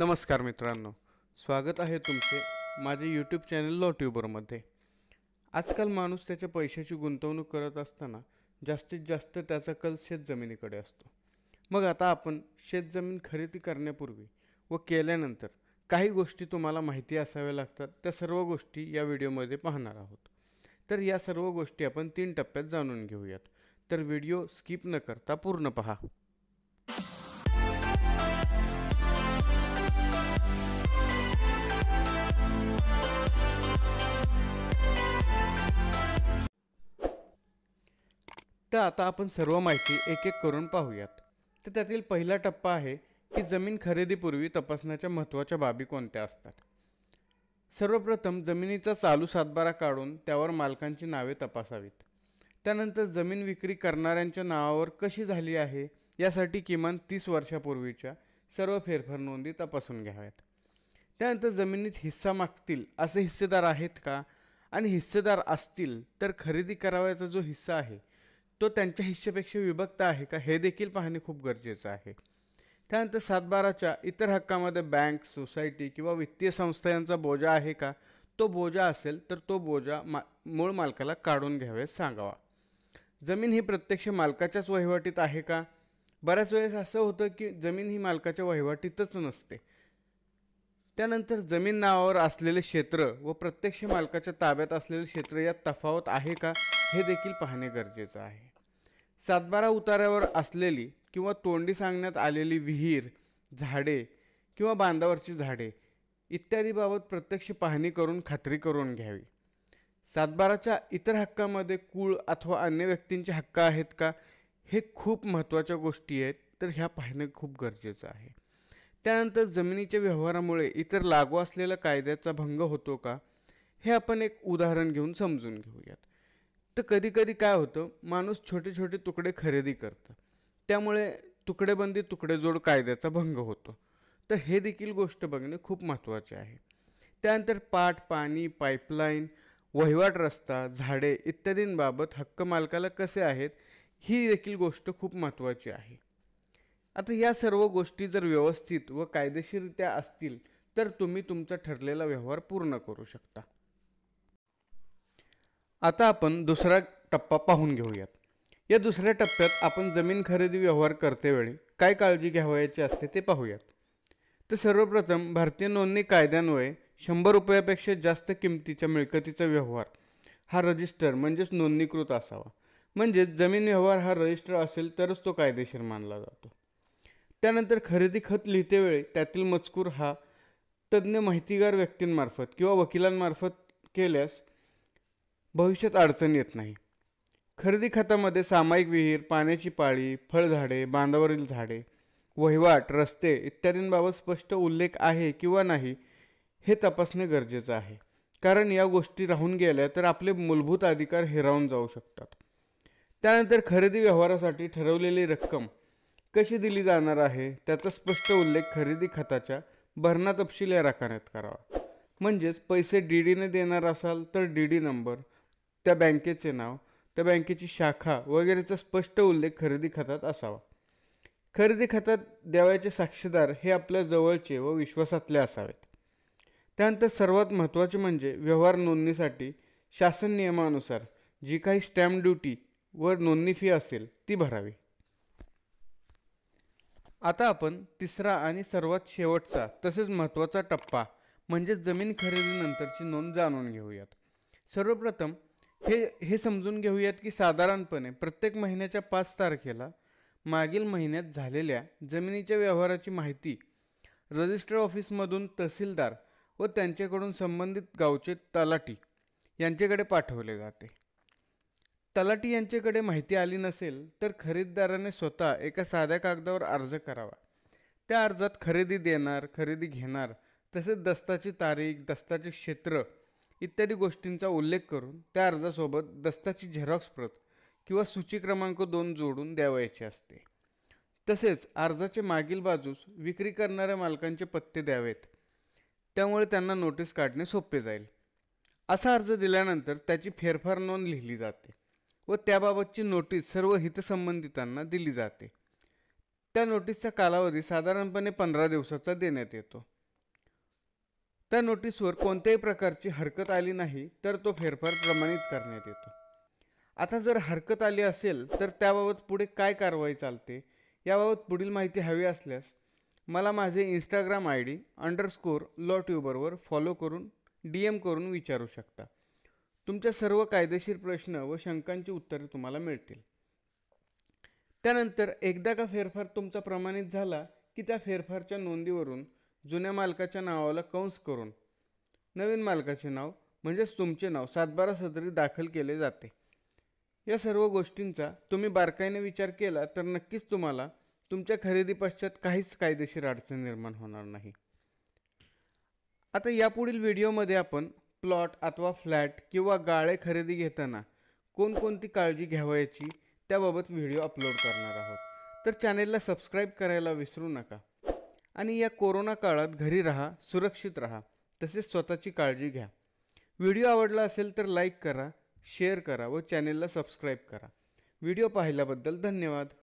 नमस्कार मित्रांनो स्वागत आहे तुमचे माझे यूट्यूब चॅनल लॉ ट्यूबरमध्ये आजकाल माणूस त्याच्या पैशाची गुंतवणूक करत असताना जास्तीत जास्त त्याचा कल शेतजमिनीकडे असतो मग आता आपण शेतजमीन खरेदी करण्यापूर्वी व केल्यानंतर काही गोष्टी तुम्हाला माहिती असाव्या लागतात त्या सर्व गोष्टी या व्हिडिओमध्ये पाहणार आहोत तर या सर्व गोष्टी आपण तीन टप्प्यात जाणून घेऊयात तर व्हिडिओ स्किप न करता पूर्ण पहा तर आता आपण सर्व माहिती एक एक करून पाहूयात तर त्यातील पहिला टप्पा आहे की जमीन खरेदीपूर्वी तपासण्याच्या महत्त्वाच्या बाबी कोणत्या असतात सर्वप्रथम जमिनीचा चालू सातबारा काढून त्यावर मालकांची नावे तपासावीत त्यानंतर जमीन विक्री करणाऱ्यांच्या नावावर कशी झाली आहे यासाठी किमान तीस वर्षापूर्वीच्या सर्व फेरफार नोंदी तपासून घ्याव्यात त्यानंतर जमिनीत हिस्सा मागतील असे हिस्सेदार आहेत का आणि हिस्सेदार असतील तर खरेदी करावयाचा जो हिस्सा आहे तो त्यांच्या हिश्श्यापेक्षा विभक्त आहे का हे देखील पाहणे खूप गरजेचं आहे त्यानंतर सातबाराच्या इतर हक्कामध्ये बँक सोसायटी किंवा वित्तीय संस्था यांचा बोजा आहे का तो बोजा असेल तर तो बोजा मा मूळ मालकाला काढून घ्यावे सांगावा जमीन ही प्रत्यक्ष मालकाच्याच वहिवाटीत आहे का बऱ्याच वेळेस असं होतं की जमीन ही मालकाच्या वहिवाटीतच नसते त्यानंतर जमीन नावावर असलेले क्षेत्र व प्रत्यक्ष मालकाच्या ताब्यात असलेले क्षेत्र यात तफावत आहे का हे देखील पाहणे गरजेचं आहे सातबारा उतारावर असलेली किंवा तोंडी सांगण्यात आलेली विहीर झाडे किंवा बांधावरची झाडे इत्यादीबाबत प्रत्यक्ष पाहणी करून खात्री करून घ्यावी सातबाराच्या इतर हक्कामध्ये कुळ अथवा अन्य व्यक्तींचे हक्क आहेत का हे खूप महत्त्वाच्या गोष्टी आहेत तर ह्या पाहणे खूप गरजेचं आहे त्यानंतर जमिनीच्या व्यवहारामुळे इतर लागू असलेला कायद्याचा भंग होतो का हे आपण एक उदाहरण घेऊन समजून घेऊयात तर कधीकधी काय होतं माणूस छोटे छोटे तुकडे खरेदी करतं त्यामुळे तुकडेबंदी तुकडेजोड कायद्याचा भंग होतो तर हे देखील गोष्ट बघणे खूप महत्त्वाचे आहे त्यानंतर पाठ पाणी पाईपलाईन वहिवाट रस्ता झाडे इत्यादींबाबत हक्क मालकाला कसे आहेत ही देखील गोष्ट खूप महत्त्वाची आहे आता या सर्व गोष्टी जर व्यवस्थित व कायदेशीरित्या असतील तर तुम्ही तुमचा ठरलेला व्यवहार पूर्ण करू शकता आता आपण दुसरा टप्पा पाहून घेऊयात या दुसऱ्या टप्प्यात आपण जमीन खरेदी व्यवहार करतेवेळी काय काळजी घ्यावयाची असते ते पाहूयात तर सर्वप्रथम भारतीय नोंदणी कायद्यान्वये शंभर रुपयापेक्षा जास्त किमतीच्या मिळकतीचा व्यवहार हा रजिस्टर म्हणजेच नोंदणीकृत असावा म्हणजेच जमीन व्यवहार हा रजिस्टर असेल तरच तो कायदेशीर मानला जातो त्यानंतर खरेदी खत लिहितेवेळी त्यातील मजकूर हा तज्ज्ञ माहितीगार व्यक्तींमार्फत किंवा वकिलांमार्फत केल्यास भविष्यात अडचण येत नाही खरेदी खतामध्ये सामायिक विहीर पाण्याची पाळी फळझाडे बांधावरील झाडे वहिवाट रस्ते इत्यादींबाबत स्पष्ट उल्लेख आहे किंवा नाही हे तपासणे गरजेचं आहे कारण या गोष्टी राहून गेल्या तर आपले मूलभूत अधिकार हिरावून जाऊ शकतात त्यानंतर खरेदी व्यवहारासाठी ठरवलेली रक्कम कशी दिली जाणार आहे त्याचा स्पष्ट उल्लेख खरेदी खताच्या भरणा तपशील या राखण्यात करावा म्हणजेच पैसे डी डीने देणार असाल तर डी डी नंबर त्या बँकेचे नाव त्या बँकेची शाखा वगैरेचा स्पष्ट उल्लेख खरेदी खतात असावा खरेदी खतात द्यावायचे साक्षीदार हे आपल्या जवळचे व विश्वासातले असावेत त्यानंतर सर्वात महत्त्वाचे म्हणजे व्यवहार नोंदणीसाठी शासन नियमानुसार जी काही स्टॅम्प ड्युटी व नोंदणी फी असेल ती भरावी आता आपण तिसरा आणि सर्वात शेवटचा तसेच महत्त्वाचा टप्पा म्हणजेच जमीन खरेदीनंतरची नोंद जाणून घेऊयात सर्वप्रथम हे हे समजून घेऊयात की साधारणपणे प्रत्येक महिन्याच्या पाच तारखेला मागील महिन्यात झालेल्या जमिनीच्या व्यवहाराची माहिती रजिस्टर ऑफिसमधून तहसीलदार व त्यांच्याकडून संबंधित गावचे तलाठी यांच्याकडे पाठवले जाते तलाठी यांच्याकडे माहिती आली नसेल तर खरेदीदाराने स्वतः एका साध्या कागदावर अर्ज करावा त्या अर्जात खरेदी देणार खरेदी घेणार तसेच दस्ताची तारीख दस्ताचे क्षेत्र इत्यादी गोष्टींचा उल्लेख करून त्या अर्जासोबत दस्ताची झेरॉक्स प्रत किंवा सूची क्रमांक दोन जोडून द्यावयाची असते तसेच अर्जाचे मागील बाजूस विक्री करणाऱ्या मालकांचे पत्ते द्यावेत त्यामुळे त्यांना नोटीस काढणे सोपे जाईल असा अर्ज दिल्यानंतर त्याची फेरफार नोंद लिहिली जाते व त्याबाबतची नोटीस सर्व हितसंबंधितांना दिली जाते त्या नोटीसचा कालावधी साधारणपणे पंधरा दिवसाचा देण्यात येतो त्या नोटीसवर कोणत्याही प्रकारची हरकत आली नाही तर तो फेरफार प्रमाणित करण्यात येतो आता जर हरकत आली असेल तर त्याबाबत पुढे काय कारवाई चालते याबाबत पुढील माहिती हवी असल्यास मला माझे Instagram I D underscore law follow करून डी एम करून विचारू शकता तुमच्या सर्व कायदेशीर प्रश्न व शंकांची उत्तरे तुम्हाला मिळतील त्यानंतर एकदा का फेरफार तुमचा प्रमाणित झाला की त्या फेरफारच्या नोंदीवरून जुन्या मालकाच्या नावाला कंस करून नवीन मालकाचे नाव म्हणजेच तुमचे नाव सातबारा सदरी दाखल केले जाते या सर्व गोष्टींचा तुम्ही बारकाईने विचार केला तर नक्कीच तुम्हाला तुमच्या खरेदीपश्चात काहीच कायदेशीर अडचण निर्माण होणार नाही आता यापुढील व्हिडिओमध्ये आपण प्लॉट अथवा फ्लॅट किंवा गाळे खरेदी घेताना कोणकोणती काळजी घ्यावायची त्याबाबत व्हिडिओ अपलोड करणार आहोत तर चॅनेलला सबस्क्राईब करायला विसरू नका आणि या कोरोना काळात घरी राहा सुरक्षित राहा तसेच स्वतःची काळजी घ्या व्हिडिओ आवडला असेल तर लाईक करा शेअर करा व चॅनेलला सबस्क्राईब करा व्हिडिओ पाहिल्याबद्दल धन्यवाद